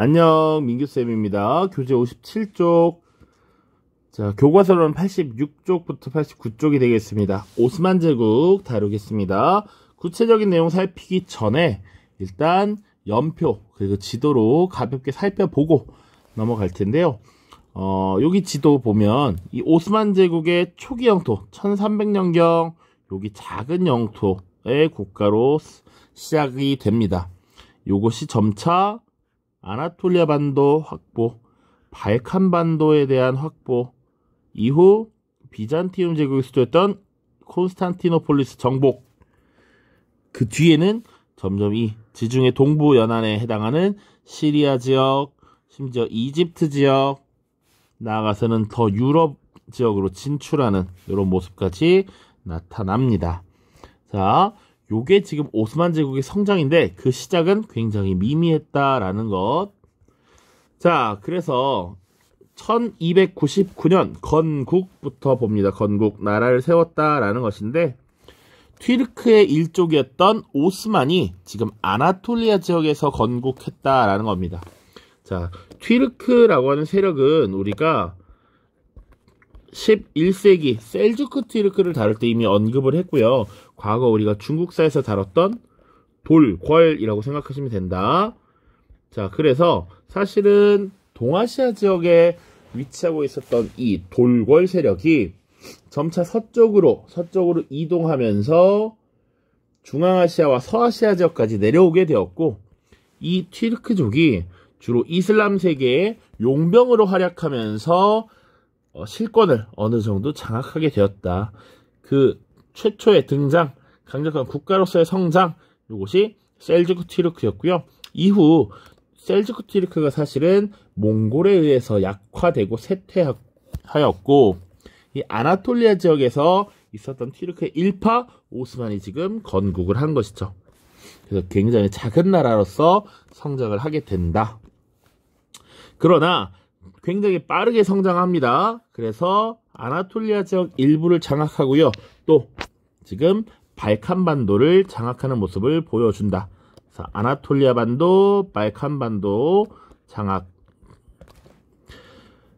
안녕 민규쌤입니다. 교재 57쪽 자 교과서로는 86쪽부터 89쪽이 되겠습니다. 오스만 제국 다루겠습니다. 구체적인 내용 살피기 전에 일단 연표 그리고 지도로 가볍게 살펴보고 넘어갈 텐데요. 어, 여기 지도 보면 이 오스만 제국의 초기 영토 1300년경 여기 작은 영토의 국가로 시작이 됩니다. 요것이 점차 아나톨리아 반도 확보, 발칸 반도에 대한 확보, 이후 비잔티움 제국이 수도였던 콘스탄티노폴리스 정복. 그 뒤에는 점점 이 지중해 동부 연안에 해당하는 시리아 지역, 심지어 이집트 지역, 나아가서는 더 유럽 지역으로 진출하는 이런 모습까지 나타납니다. 자, 요게 지금 오스만 제국의 성장인데 그 시작은 굉장히 미미했다라는 것. 자, 그래서 1299년 건국부터 봅니다. 건국 나라를 세웠다라는 것인데 튀르크의 일족이었던 오스만이 지금 아나톨리아 지역에서 건국했다라는 겁니다. 자, 튀르크라고 하는 세력은 우리가 11세기 셀주크 튀르크를 다룰 때 이미 언급을 했고요. 과거 우리가 중국사에서 다뤘던 돌궐이라고 생각하시면 된다. 자, 그래서 사실은 동아시아 지역에 위치하고 있었던 이 돌궐 세력이 점차 서쪽으로 서쪽으로 이동하면서 중앙아시아와 서아시아 지역까지 내려오게 되었고 이 튀르크족이 주로 이슬람 세계의 용병으로 활약하면서 어, 실권을 어느 정도 장악하게 되었다. 그 최초의 등장, 강력한 국가로서의 성장, 이것이 셀즈크 티르크였고요. 이후 셀즈크 티르크가 사실은 몽골에 의해서 약화되고 쇠퇴하였고 이 아나톨리아 지역에서 있었던 티르크의 1파 오스만이 지금 건국을 한 것이죠. 그래서 굉장히 작은 나라로서 성장을 하게 된다. 그러나 굉장히 빠르게 성장합니다. 그래서 아나톨리아 지역 일부를 장악하고요. 또 지금 발칸반도를 장악하는 모습을 보여준다. 자, 아나톨리아 반도, 발칸 반도 장악.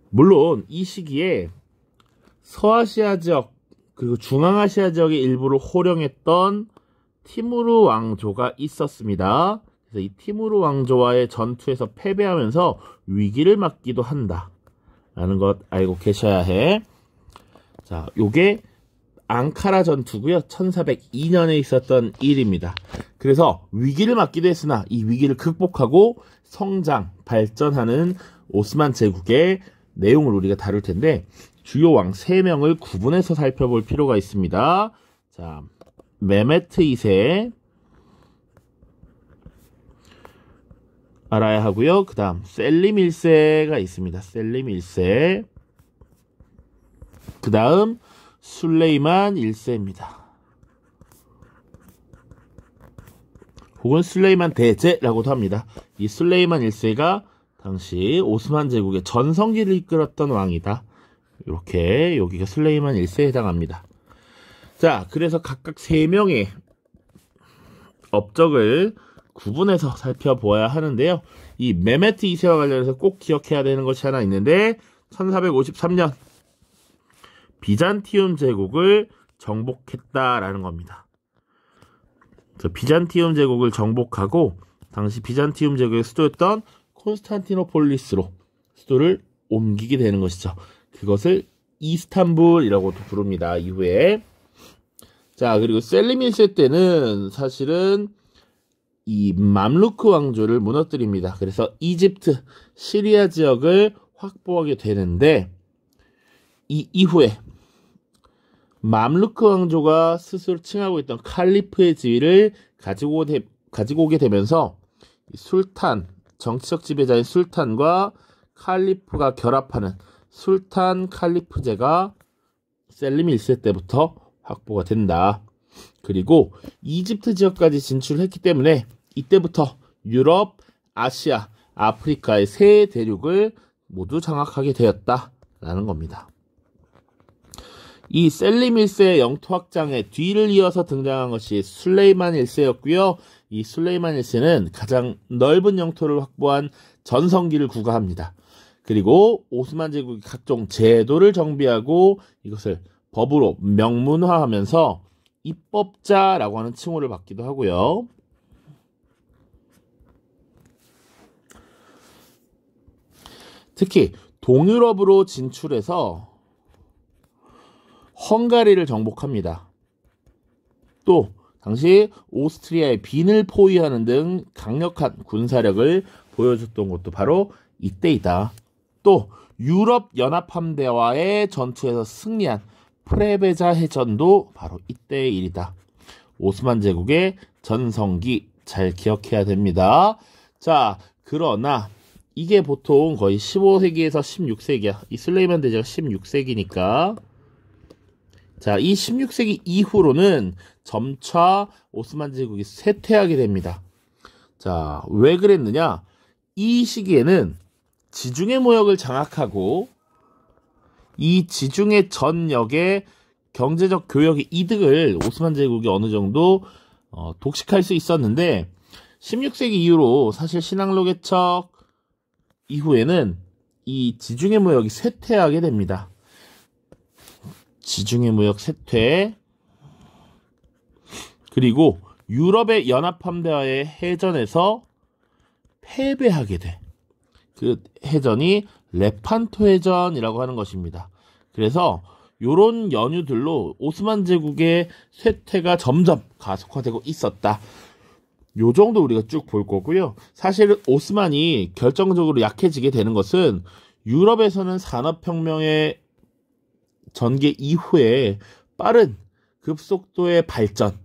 물론 이 시기에 서아시아 지역 그리고 중앙아시아 지역의 일부를 호령했던 티무르 왕조가 있었습니다. 그래서 이 티무르 왕조와의 전투에서 패배하면서 위기를 맞기도 한다. 라는 것 알고 계셔야 해. 자, 요게 앙카라 전투고요. 1402년에 있었던 일입니다. 그래서 위기를 맞기도 했으나 이 위기를 극복하고 성장, 발전하는 오스만 제국의 내용을 우리가 다룰 텐데 주요 왕 3명을 구분해서 살펴볼 필요가 있습니다. 자, 메메트 2세 알아야 하고요. 그 다음 셀림 1세가 있습니다. 셀림 1세 그 다음 술레이만 1세입니다. 혹은 슬레이만 대제라고도 합니다. 이 슬레이만 1세가 당시 오스만 제국의 전성기를 이끌었던 왕이다. 이렇게 여기가 슬레이만 1세에 해당합니다. 자, 그래서 각각 3명의 업적을 구분해서 살펴보아야 하는데요. 이 메메트 2세와 관련해서 꼭 기억해야 되는 것이 하나 있는데 1453년 비잔티움 제국을 정복했다라는 겁니다. 비잔티움 제국을 정복하고 당시 비잔티움 제국의 수도였던 콘스탄티노폴리스로 수도를 옮기게 되는 것이죠. 그것을 이스탄불이라고도 부릅니다. 이후에 자 그리고 셀리민세 때는 사실은 이 맘루크 왕조를 무너뜨립니다. 그래서 이집트, 시리아 지역을 확보하게 되는데 이 이후에 맘루크 왕조가 스스로 칭하고 있던 칼리프의 지위를 가지고, 되, 가지고 오게 되면서 술탄, 정치적 지배자인 술탄과 칼리프가 결합하는 술탄 칼리프제가 셀림 1세 때부터 확보가 된다. 그리고 이집트 지역까지 진출했기 때문에 이때부터 유럽, 아시아, 아프리카의 세 대륙을 모두 장악하게 되었다라는 겁니다. 이셀리1스의 영토 확장에 뒤를 이어서 등장한 것이 술레이만 1세였고요. 이 술레이만 1세는 가장 넓은 영토를 확보한 전성기를 구가합니다. 그리고 오스만 제국이 각종 제도를 정비하고 이것을 법으로 명문화하면서 입법자라고 하는 칭호를 받기도 하고요. 특히 동유럽으로 진출해서 헝가리를 정복합니다. 또 당시 오스트리아의 빈을 포위하는 등 강력한 군사력을 보여줬던 것도 바로 이때이다. 또 유럽 연합함대와의 전투에서 승리한 프레베자 해전도 바로 이때의 일이다. 오스만 제국의 전성기 잘 기억해야 됩니다. 자, 그러나 이게 보통 거의 15세기에서 16세기야. 이슬레이만 대제가 16세기니까 자, 이 16세기 이후로는 점차 오스만 제국이 쇠퇴하게 됩니다. 자, 왜 그랬느냐? 이 시기에는 지중해 무역을 장악하고 이 지중해 전역의 경제적 교역의 이득을 오스만 제국이 어느 정도 어, 독식할 수 있었는데 16세기 이후로 사실 신앙로개척 이후에는 이 지중해 무역이 쇠퇴하게 됩니다. 지중해 무역 쇠퇴 그리고 유럽의 연합함대와의 해전에서 패배하게 돼. 그 해전이 레판토 해전이라고 하는 것입니다. 그래서 요런 연유들로 오스만 제국의 쇠퇴가 점점 가속화되고 있었다. 요 정도 우리가 쭉 볼 거고요. 사실 오스만이 결정적으로 약해지게 되는 것은 유럽에서는 산업혁명의 전개 이후에 빠른 급속도의 발전,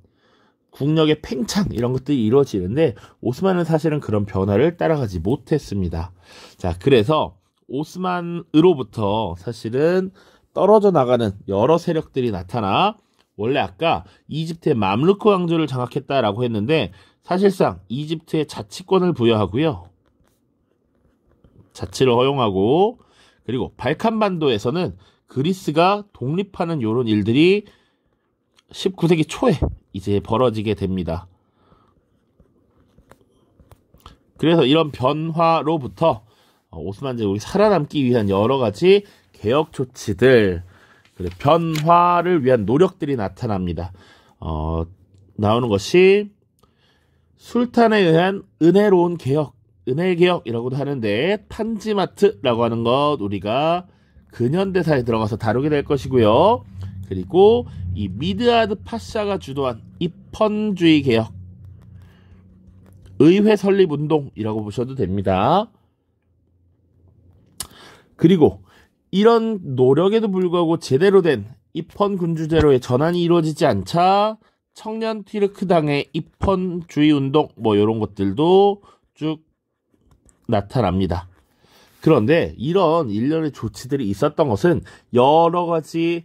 국력의 팽창 이런 것들이 이루어지는데 오스만은 사실은 그런 변화를 따라가지 못했습니다. 자, 그래서 오스만으로부터 사실은 떨어져 나가는 여러 세력들이 나타나 원래 아까 이집트의 맘루크 왕조를 장악했다라고 했는데 사실상 이집트의 자치권을 부여하고요. 자치를 허용하고 그리고 발칸반도에서는 그리스가 독립하는 요런 일들이 19세기 초에 이제 벌어지게 됩니다. 그래서 이런 변화로부터 오스만 제국이 살아남기 위한 여러 가지 개혁 조치들, 변화를 위한 노력들이 나타납니다. 어, 나오는 것이 술탄에 의한 은혜로운 개혁, 은혜 개혁이라고도 하는데 탄지마트라고 하는 것 우리가 근현대사에 들어가서 다루게 될 것이고요. 그리고 이미드하드 파샤가 주도한 입헌주의 개혁, 의회 설립 운동이라고 보셔도 됩니다. 그리고 이런 노력에도 불구하고 제대로 된 입헌 군주제로의 전환이 이루어지지 않자 청년 티르크당의 입헌주의 운동 뭐 이런 것들도 쭉 나타납니다. 그런데 이런 일련의 조치들이 있었던 것은 여러 가지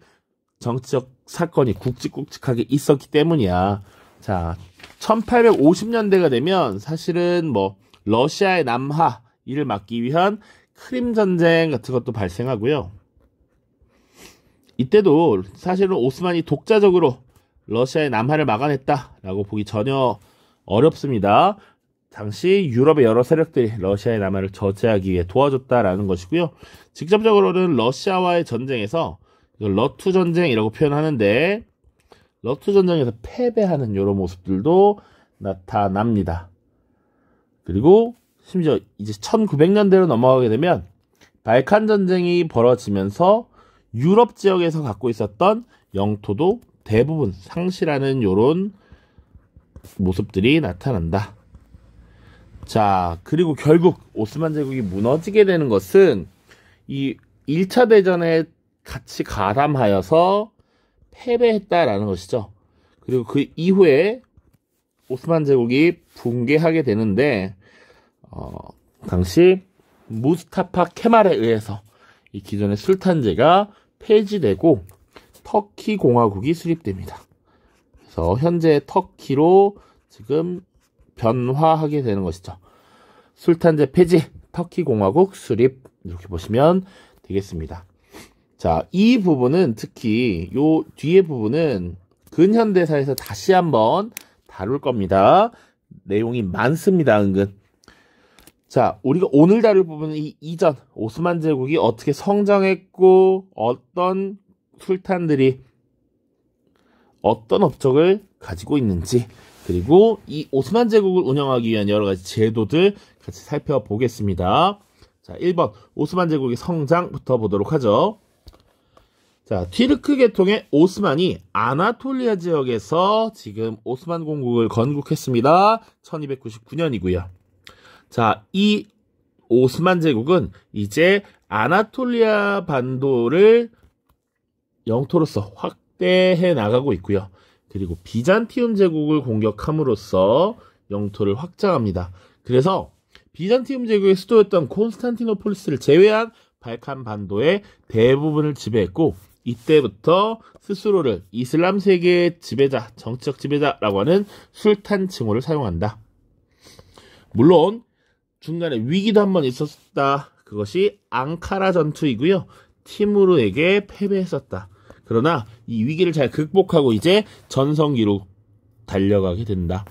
정치적 사건이 굵직굵직하게 있었기 때문이야. 자, 1850년대가 되면 사실은 뭐 러시아의 남하 이를 막기 위한 크림 전쟁 같은 것도 발생하고요. 이때도 사실은 오스만이 독자적으로 러시아의 남하를 막아냈다라고 보기 전혀 어렵습니다. 당시 유럽의 여러 세력들이 러시아의 남하를 저지하기 위해 도와줬다라는 것이고요. 직접적으로는 러시아와의 전쟁에서 이걸 러투 전쟁이라고 표현하는데 러투 전쟁에서 패배하는 이런 모습들도 나타납니다. 그리고 심지어 이제 1900년대로 넘어가게 되면 발칸 전쟁이 벌어지면서 유럽 지역에서 갖고 있었던 영토도 대부분 상실하는 이런 모습들이 나타난다. 자, 그리고 결국 오스만 제국이 무너지게 되는 것은 이 1차 대전에 같이 가담하여서 패배했다라는 것이죠. 그리고 그 이후에 오스만 제국이 붕괴하게 되는데 어, 당시 무스타파 케말에 의해서 이 기존의 술탄제가 폐지되고 터키 공화국이 수립됩니다. 그래서 현재 터키로 지금 변화하게 되는 것이죠. 술탄제 폐지, 터키 공화국 수립 이렇게 보시면 되겠습니다. 자, 이 부분은 특히 요 뒤에 부분은 근현대사에서 다시 한번 다룰 겁니다. 내용이 많습니다, 은근. 자, 우리가 오늘 다룰 부분은 이 이전 오스만 제국이 어떻게 성장했고 어떤 술탄들이 어떤 업적을 가지고 있는지 그리고 이 오스만 제국을 운영하기 위한 여러 가지 제도들 같이 살펴보겠습니다. 자, 1번 오스만 제국의 성장부터 보도록 하죠. 자, 튀르크 계통의 오스만이 아나톨리아 지역에서 지금 오스만 공국을 건국했습니다. 1299년이고요. 자, 이 오스만 제국은 이제 아나톨리아 반도를 영토로서 확대해 나가고 있고요. 그리고 비잔티움 제국을 공격함으로써 영토를 확장합니다. 그래서 비잔티움 제국의 수도였던 콘스탄티노폴리스를 제외한 발칸 반도의 대부분을 지배했고 이때부터 스스로를 이슬람 세계의 지배자, 정치적 지배자라고 하는 술탄 칭호를 사용한다. 물론 중간에 위기도 한 번 있었다. 그것이 앙카라 전투이고요. 티무르에게 패배했었다. 그러나 이 위기를 잘 극복하고 이제 전성기로 달려가게 된다.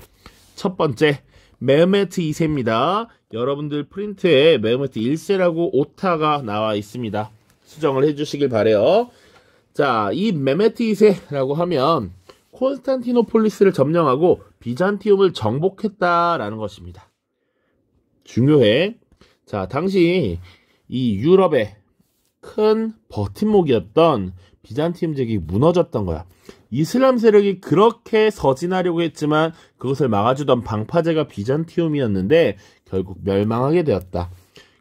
첫 번째, 메흐메트 2세입니다. 여러분들 프린트에 메흐메트 1세라고 오타가 나와 있습니다. 수정을 해주시길 바래요. 자, 이메메트 2세라고 하면 콘스탄티노폴리스를 점령하고 비잔티움을 정복했다라는 것입니다. 중요해. 자, 당시 이 유럽의 큰 버팀목이었던 비잔티움 제국이 무너졌던 거야. 이슬람 세력이 그렇게 서진하려고 했지만 그것을 막아주던 방파제가 비잔티움이었는데 결국 멸망하게 되었다.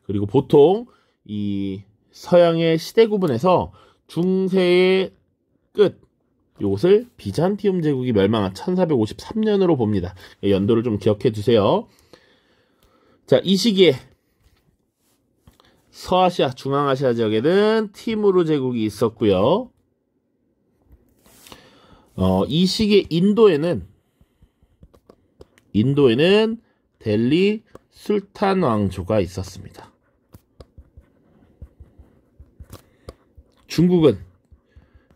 그리고 보통 이 서양의 시대 구분에서 중세의 끝 이것을 비잔티움 제국이 멸망한 1453년으로 봅니다. 연도를 좀 기억해 주세요. 자, 이 시기에 서아시아, 중앙아시아 지역에는 티무르 제국이 있었고요. 어, 이 시기에 인도에는 인도에는 델리 술탄 왕조가 있었습니다. 중국은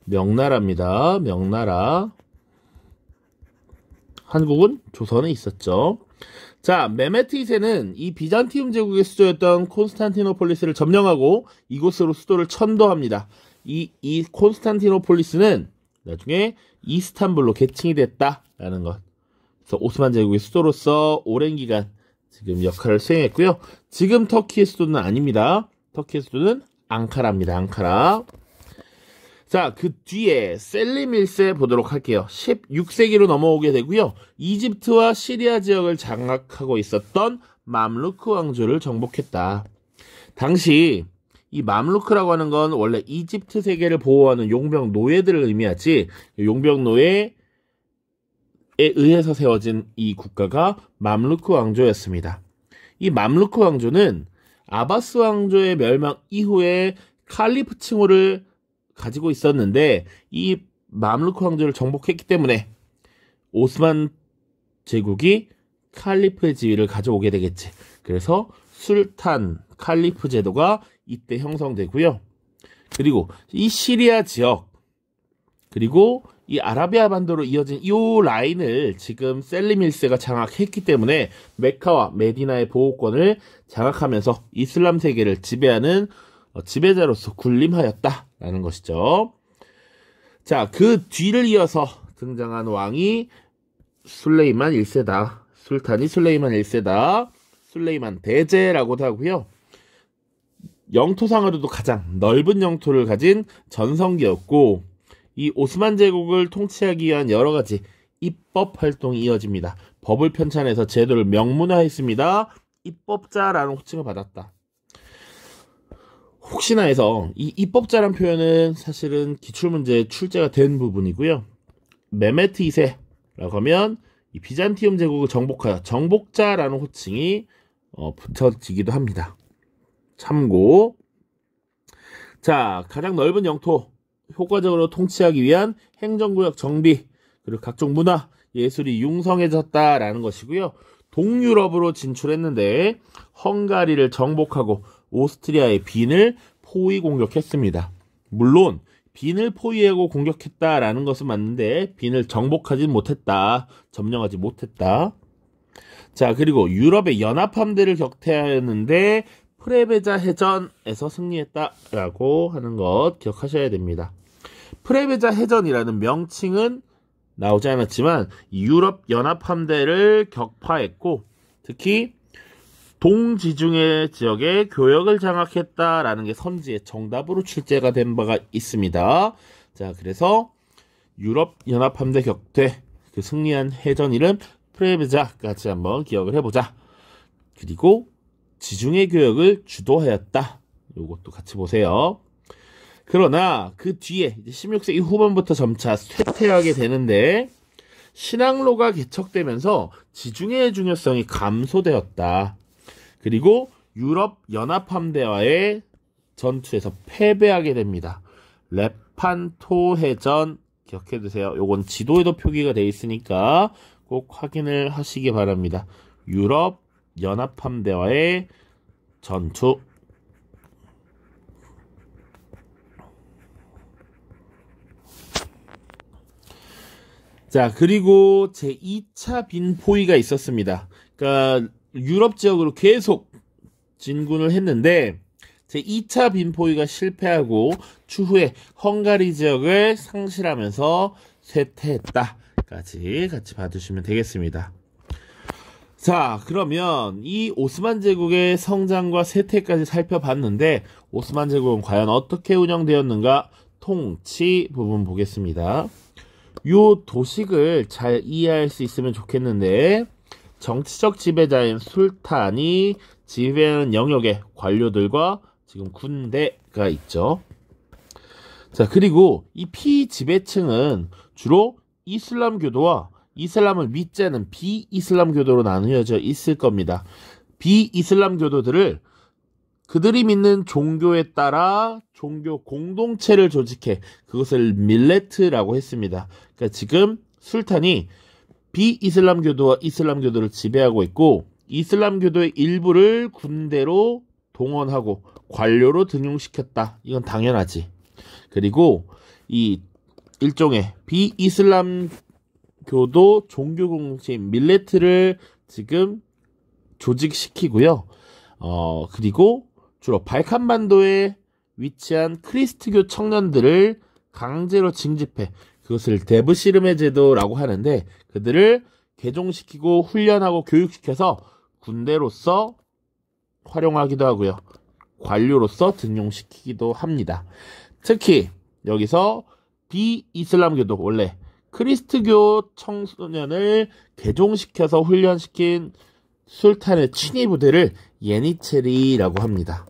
명나라입니다. 명나라. 한국은 조선에 있었죠. 자, 메메트 2세는 이 비잔티움 제국의 수도였던 콘스탄티노폴리스를 점령하고 이곳으로 수도를 천도합니다. 이, 이 콘스탄티노폴리스는 나중에 이스탄불로 계칭이 됐다라는 것. 그래서 오스만 제국의 수도로서 오랜 기간 지금 역할을 수행했고요. 지금 터키의 수도는 아닙니다. 터키의 수도는 앙카라입니다. 앙카라. 자, 그 뒤에 셀림 1세 보도록 할게요. 16세기로 넘어오게 되고요. 이집트와 시리아 지역을 장악하고 있었던 맘루크 왕조를 정복했다. 당시 이 맘루크라고 하는 건 원래 이집트 세계를 보호하는 용병 노예들을 의미하지 용병 노예에 의해서 세워진 이 국가가 맘루크 왕조였습니다. 이 맘루크 왕조는 아바스 왕조의 멸망 이후에 칼리프 칭호를 가지고 있었는데 이 맘루크 왕조를 정복했기 때문에 오스만 제국이 칼리프의 지위를 가져오게 되겠지. 그래서 술탄 칼리프 제도가 이때 형성되고요. 그리고 이 시리아 지역 그리고 이 아라비아 반도로 이어진 이 라인을 지금 셀리밀세가 장악했기 때문에 메카와 메디나의 보호권을 장악하면서 이슬람 세계를 지배하는 어, 지배자로서 군림하였다라는 것이죠. 자, 그 뒤를 이어서 등장한 왕이 술레이만 1세다. 술탄이 술레이만 1세다. 술레이만 대제라고도 하고요. 영토상으로도 가장 넓은 영토를 가진 전성기였고 이 오스만 제국을 통치하기 위한 여러 가지 입법 활동이 이어집니다. 법을 편찬해서 제도를 명문화했습니다. 입법자라는 호칭을 받았다. 혹시나 해서 이 입법자란 표현은 사실은 기출문제에 출제가 된 부분이고요. 메메트 2세라고 하면 이 비잔티움 제국을 정복하여 정복자라는 호칭이 어, 붙여지기도 합니다. 참고. 자, 가장 넓은 영토 효과적으로 통치하기 위한 행정구역 정비 그리고 각종 문화 예술이 융성해졌다라는 것이고요. 동유럽으로 진출했는데 헝가리를 정복하고 오스트리아의 빈을 포위 공격했습니다. 물론 빈을 포위하고 공격했다라는 것은 맞는데 빈을 정복하진 못했다. 점령하지 못했다. 자, 그리고 유럽의 연합함대를 격퇴하였는데 프레베자 해전에서 승리했다라고 하는 것 기억하셔야 됩니다. 프레베자 해전이라는 명칭은 나오지 않았지만 유럽 연합 함대를 격파했고 특히 동지중해 지역에 교역을 장악했다라는 게 선지의 정답으로 출제가 된 바가 있습니다. 자, 그래서 유럽 연합 함대 격퇴 그 승리한 해전 이름 프레베자까지 한번 기억을 해보자. 그리고 지중해 교역을 주도하였다. 요것도 같이 보세요. 그러나 그 뒤에 16세기 후반부터 점차 쇠퇴하게 되는데 신항로가 개척되면서 지중해의 중요성이 감소되었다. 그리고 유럽 연합함대와의 전투에서 패배하게 됩니다. 레판토 해전 기억해 두세요. 요건 지도에도 표기가 돼 있으니까 꼭 확인을 하시기 바랍니다. 유럽 연합함대와의 전투 자 그리고 제 2차 빈포위가 있었습니다. 그러니까 유럽 지역으로 계속 진군을 했는데 제 2차 빈포위가 실패하고 추후에 헝가리 지역을 상실하면서 쇠퇴했다까지 같이 봐주시면 되겠습니다. 자, 그러면 이 오스만 제국의 성장과 세태까지 살펴봤는데 오스만 제국은 과연 어떻게 운영되었는가 통치 부분 보겠습니다. 요 도식을 잘 이해할 수 있으면 좋겠는데 정치적 지배자인 술탄이 지배하는 영역에 관료들과 지금 군대가 있죠. 자, 그리고 이 피지배층은 주로 이슬람교도와 이슬람을 믿자는 비이슬람교도로 나누어져 있을 겁니다. 비이슬람교도들을 그들이 믿는 종교에 따라 종교 공동체를 조직해 그것을 밀레트라고 했습니다. 그러니까 지금 술탄이 비이슬람교도와 이슬람교도를 지배하고 있고 이슬람교도의 일부를 군대로 동원하고 관료로 등용시켰다. 이건 당연하지. 그리고 이 일종의 비이슬람 교도 종교 공신 밀레트를 지금 조직시키고요. 어, 그리고 주로 발칸반도에 위치한 크리스트교 청년들을 강제로 징집해 그것을 데브시름의 제도라고 하는데 그들을 개종시키고 훈련하고 교육시켜서 군대로서 활용하기도 하고요. 관료로서 등용시키기도 합니다. 특히 여기서 비이슬람교도 원래 크리스트교 청소년을 개종시켜서 훈련시킨 술탄의 친위 부대를 예니체리라고 합니다.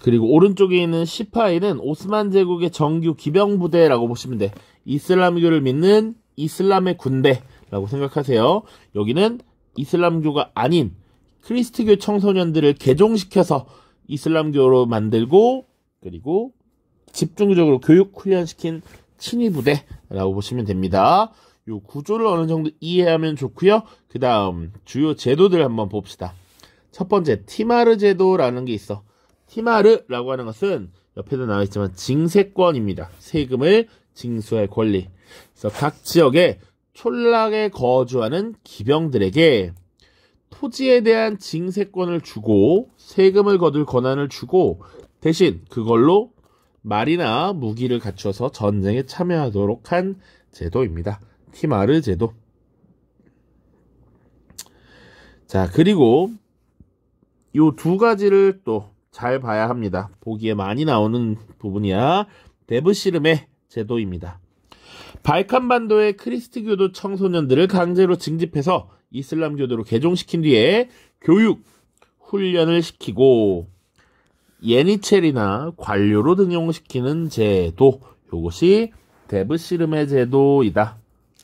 그리고 오른쪽에 있는 시파이는 오스만 제국의 정규 기병 부대라고 보시면 돼. 이슬람교를 믿는 이슬람의 군대라고 생각하세요. 여기는 이슬람교가 아닌 크리스트교 청소년들을 개종시켜서 이슬람교로 만들고 그리고 집중적으로 교육 훈련시킨 친위 부대라고 보시면 됩니다. 요 구조를 어느 정도 이해하면 좋고요. 그 다음 주요 제도들 한번 봅시다. 첫 번째 티마르 제도라는 게 있어. 티마르라고 하는 것은 옆에도 나와 있지만 징세권입니다. 세금을 징수할 권리. 그래서 각 지역에 촌락에 거주하는 기병들에게 토지에 대한 징세권을 주고 세금을 거둘 권한을 주고 대신 그걸로 말이나 무기를 갖춰서 전쟁에 참여하도록 한 제도입니다. 티마르 제도. 자, 그리고 이 두 가지를 또 잘 봐야 합니다. 보기에 많이 나오는 부분이야. 데브시름의 제도입니다. 발칸반도의 크리스트교도 청소년들을 강제로 징집해서 이슬람교도로 개종시킨 뒤에 교육, 훈련을 시키고 예니첼이나 관료로 등용시키는 제도 요것이 데브시름의 제도이다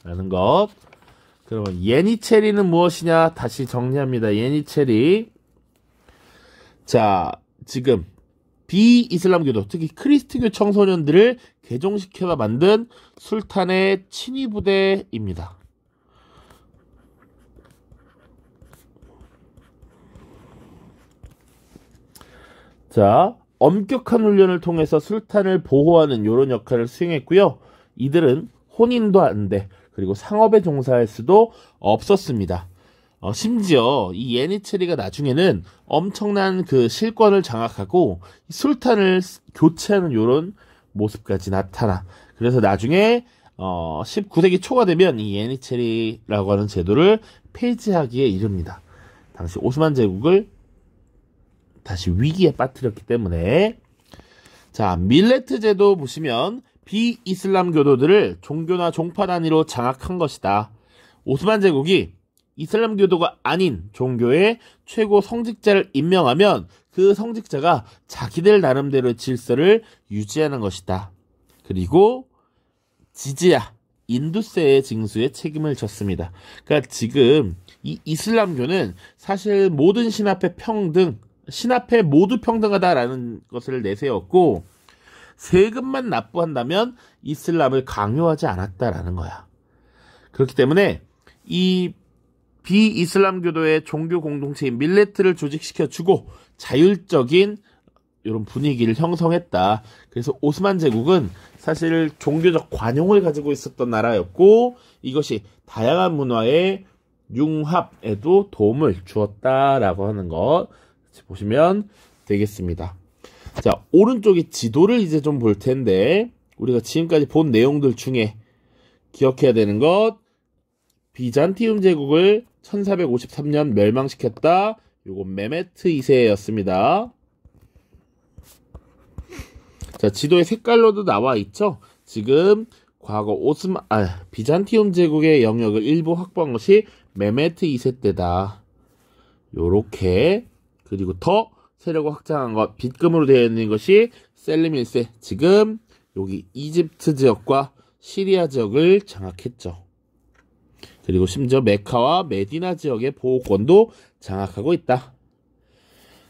라는 것 그러면 예니체리는 무엇이냐 다시 정리합니다 예니체리 자 지금 비이슬람교도 특히 크리스트교 청소년들을 개종시켜 만든 술탄의 친위 부대입니다. 자, 엄격한 훈련을 통해서 술탄을 보호하는 요런 역할을 수행했고요. 이들은 혼인도 안 돼. 그리고 상업에 종사할 수도 없었습니다. 어, 심지어 이 예니체리가 나중에는 엄청난 그 실권을 장악하고 술탄을 교체하는 요런 모습까지 나타나. 그래서 나중에 어, 19세기 초가 되면 이 예니체리라고 하는 제도를 폐지하기에 이릅니다. 당시 오스만 제국을 다시 위기에 빠뜨렸기 때문에 자 밀레트 제도 보시면 비이슬람 교도들을 종교나 종파 단위로 장악한 것이다. 오스만 제국이 이슬람 교도가 아닌 종교의 최고 성직자를 임명하면 그 성직자가 자기들 나름대로의 질서를 유지하는 것이다. 그리고 지지야 인두세의 징수에 책임을 졌습니다. 그러니까 지금 이 이슬람교는 사실 모든 신 앞에 평등 신 앞에 모두 평등하다라는 것을 내세웠고 세금만 납부한다면 이슬람을 강요하지 않았다라는 거야. 그렇기 때문에 이 비이슬람교도의 종교 공동체인 밀레트를 조직시켜 주고 자율적인 이런 분위기를 형성했다. 그래서 오스만 제국은 사실 종교적 관용을 가지고 있었던 나라였고 이것이 다양한 문화의 융합에도 도움을 주었다라고 하는 것. 보시면 되겠습니다. 자, 오른쪽에 지도를 이제 좀 볼 텐데 우리가 지금까지 본 내용들 중에 기억해야 되는 것 비잔티움 제국을 1453년 멸망시켰다. 요건 메메트 2세였습니다. 자, 지도의 색깔로도 나와 있죠. 지금 과거 오스마 아, 비잔티움 제국의 영역을 일부 확보한 것이 메메트 2세 때다. 요렇게 그리고 더 세력을 확장한 것, 빚금으로 되어 있는 것이 셀리밀세, 지금 여기 이집트 지역과 시리아 지역을 장악했죠. 그리고 심지어 메카와 메디나 지역의 보호권도 장악하고 있다.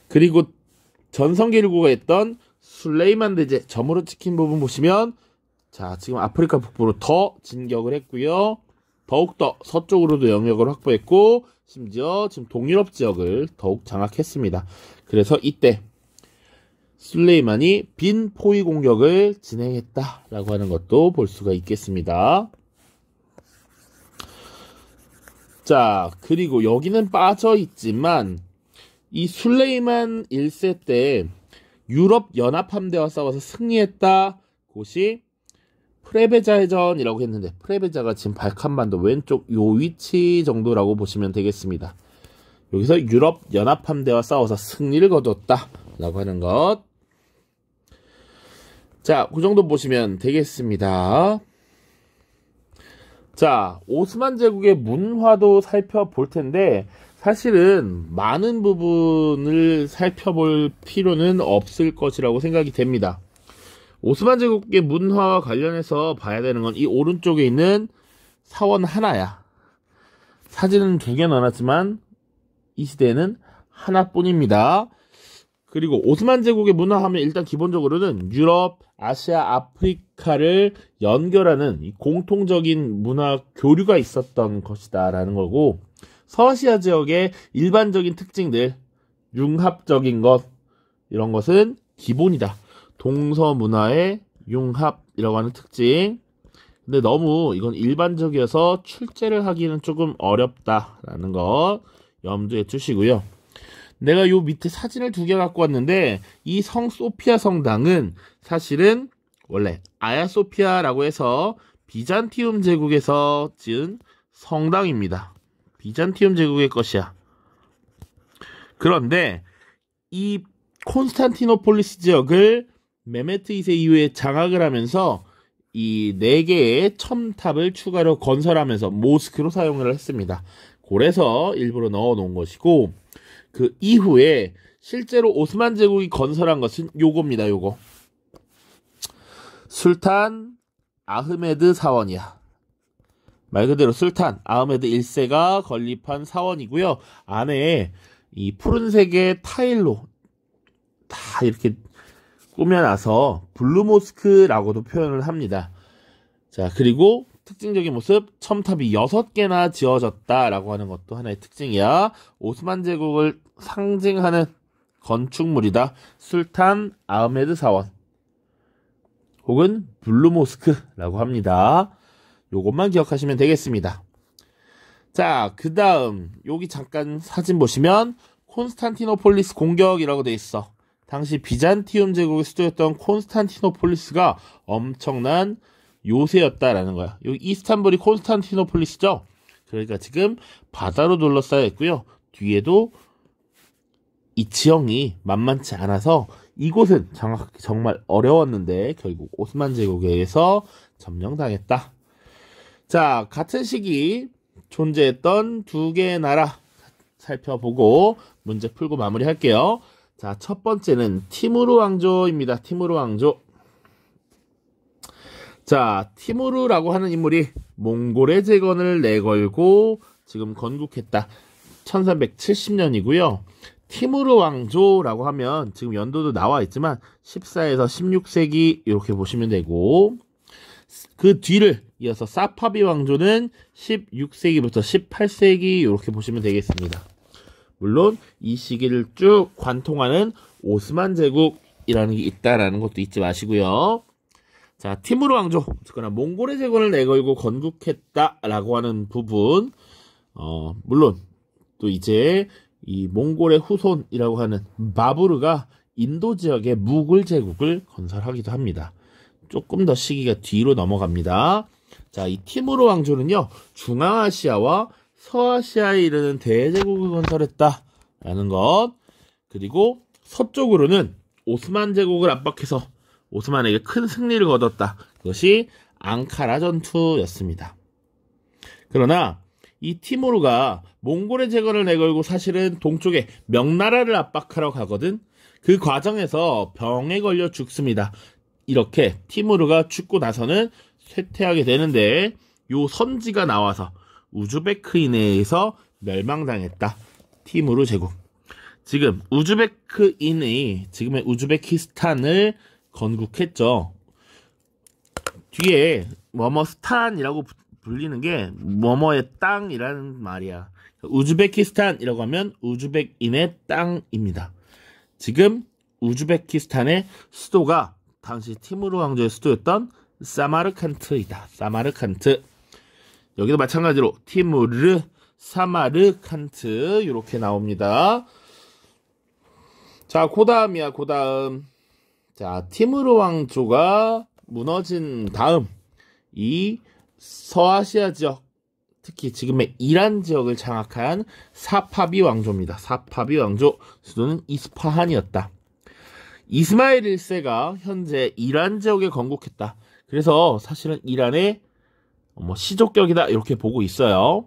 그리고 전성기를구가 했던 술레이만 대제 점으로 찍힌 부분 보시면 자 지금 아프리카 북부로 더 진격을 했고요. 더욱더 서쪽으로도 영역을 확보했고 심지어 지금 동유럽 지역을 더욱 장악했습니다. 그래서 이때 슬레이만이빈 포위 공격을 진행했다라고 하는 것도 볼 수가 있겠습니다. 자, 그리고 여기는 빠져 있지만 이슬레이만 1세 때 유럽 연합함대와 싸워서 승리했다. 곳이 프레베자해 전이라고 했는데 프레베자가 지금 발칸반도 왼쪽 요 위치 정도라고 보시면 되겠습니다. 여기서 유럽 연합함대와 싸워서 승리를 거뒀다라고 하는 것. 자, 그 정도 보시면 되겠습니다. 자, 오스만 제국의 문화도 살펴볼 텐데 사실은 많은 부분을 살펴볼 필요는 없을 것이라고 생각이 됩니다. 오스만 제국의 문화와 관련해서 봐야 되는 건 이 오른쪽에 있는 사원 하나야. 사진은 두개 넣어놨지만 이 시대에는 하나뿐입니다. 그리고 오스만 제국의 문화하면 일단 기본적으로는 유럽, 아시아, 아프리카를 연결하는 공통적인 문화 교류가 있었던 것이다라는 거고 서아시아 지역의 일반적인 특징들, 융합적인 것 이런 것은 기본이다. 동서 문화의 융합이라고 하는 특징. 근데 너무 이건 일반적이어서 출제를 하기는 조금 어렵다라는 거 염두에 두시고요. 내가 요 밑에 사진을 두 개 갖고 왔는데 이 성 소피아 성당은 사실은 원래 아야소피아라고 해서 비잔티움 제국에서 지은 성당입니다. 비잔티움 제국의 것이야. 그런데 이 콘스탄티노폴리스 지역을 메메트 2세 이후에 장악을 하면서 이 네 개의 첨탑을 추가로 건설하면서 모스크로 사용을 했습니다. 그래서 일부러 넣어 놓은 것이고 그 이후에 실제로 오스만 제국이 건설한 것은 요겁니다. 요거. 술탄 아흐메드 사원이야. 말 그대로 술탄 아흐메드 1세가 건립한 사원이고요. 안에 이 푸른색의 타일로 다 이렇게 꾸며놔서 블루모스크라고도 표현을 합니다. 자, 그리고 특징적인 모습, 첨탑이 6개나 지어졌다라고 하는 것도 하나의 특징이야. 오스만 제국을 상징하는 건축물이다. 술탄 아흐메드 사원 혹은 블루모스크라고 합니다. 요것만 기억하시면 되겠습니다. 자, 그 다음 여기 잠깐 사진 보시면 콘스탄티노폴리스 공격이라고 돼 있어. 당시 비잔티움 제국의 수도였던 콘스탄티노폴리스가 엄청난 요새였다라는 거야. 여기 이스탄불이 콘스탄티노폴리스죠. 그러니까 지금 바다로 둘러싸여 있고요. 뒤에도 이 지형이 만만치 않아서 이곳은 장악하기 정말 어려웠는데 결국 오스만 제국에 의해서 점령당했다. 자, 같은 시기 존재했던 두 개의 나라 살펴보고 문제 풀고 마무리할게요. 자, 첫 번째는 티무르 왕조입니다. 티무르 왕조. 자, 티무르라고 하는 인물이 몽골의 재건을 내걸고 지금 건국했다. 1370년이고요. 티무르 왕조라고 하면 지금 연도도 나와 있지만 14에서 16세기 이렇게 보시면 되고 그 뒤를 이어서 사파비 왕조는 16세기부터 18세기 이렇게 보시면 되겠습니다. 물론 이 시기를 쭉 관통하는 오스만 제국이라는 게 있다라는 것도 잊지 마시고요. 자, 티무르 왕조, 그러나 몽골의 재건을 내걸고 건국했다라고 하는 부분, 어, 물론 또 이제 이 몽골의 후손이라고 하는 마부르가 인도 지역의 무굴 제국을 건설하기도 합니다. 조금 더 시기가 뒤로 넘어갑니다. 자, 이 티무르 왕조는요, 중앙아시아와 서아시아에 이르는 대제국을 건설했다라는 것. 그리고 서쪽으로는 오스만 제국을 압박해서 오스만에게 큰 승리를 거뒀다. 그것이 앙카라 전투였습니다. 그러나 이 티모르가 몽골의 제거를 내걸고 사실은 동쪽에 명나라를 압박하러 가거든. 그 과정에서 병에 걸려 죽습니다. 이렇게 티모르가 죽고 나서는 쇠퇴하게 되는데 요 선지가 나와서 우즈베크인에서 멸망당했다. 팀으로 제국. 지금 우즈베크인이 지금의 우즈베키스탄을 건국했죠. 뒤에 머머스탄이라고 불리는 게 머머의 땅이라는 말이야. 우즈베키스탄이라고 하면 우즈벡인의 땅입니다. 지금 우즈베키스탄의 수도가 당시 티무르 왕조의 수도였던 사마르칸트이다. 사마르칸트. 여기도 마찬가지로 티무르, 사마르 칸트 이렇게 나옵니다. 자, 그다음이야, 그다음. 자, 티무르 왕조가 무너진 다음 이 서아시아 지역 특히 지금의 이란 지역을 장악한 사파비 왕조입니다. 사파비 왕조 수도는 이스파한이었다. 이스마일 1세가 현재 이란 지역에 건국했다. 그래서 사실은 이란의 뭐 시족격이다 이렇게 보고 있어요.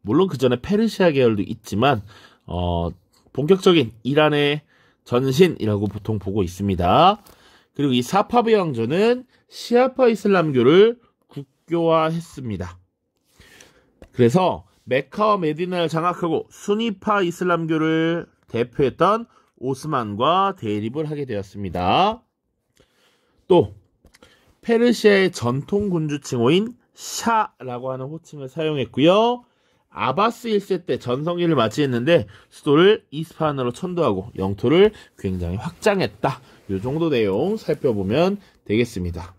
물론 그 전에 페르시아 계열도 있지만 어, 본격적인 이란의 전신이라고 보통 보고 있습니다. 그리고 이 사파비 왕조는 시아파 이슬람교를 국교화했습니다. 그래서 메카와 메디나를 장악하고 순위파 이슬람교를 대표했던 오스만과 대립을 하게 되었습니다. 또 페르시아의 전통 군주 칭호인 샤라고 하는 호칭을 사용했고요. 아바스 1세 때 전성기를 맞이했는데 수도를 이스판으로 천도하고 영토를 굉장히 확장했다. 이 정도 내용 살펴보면 되겠습니다.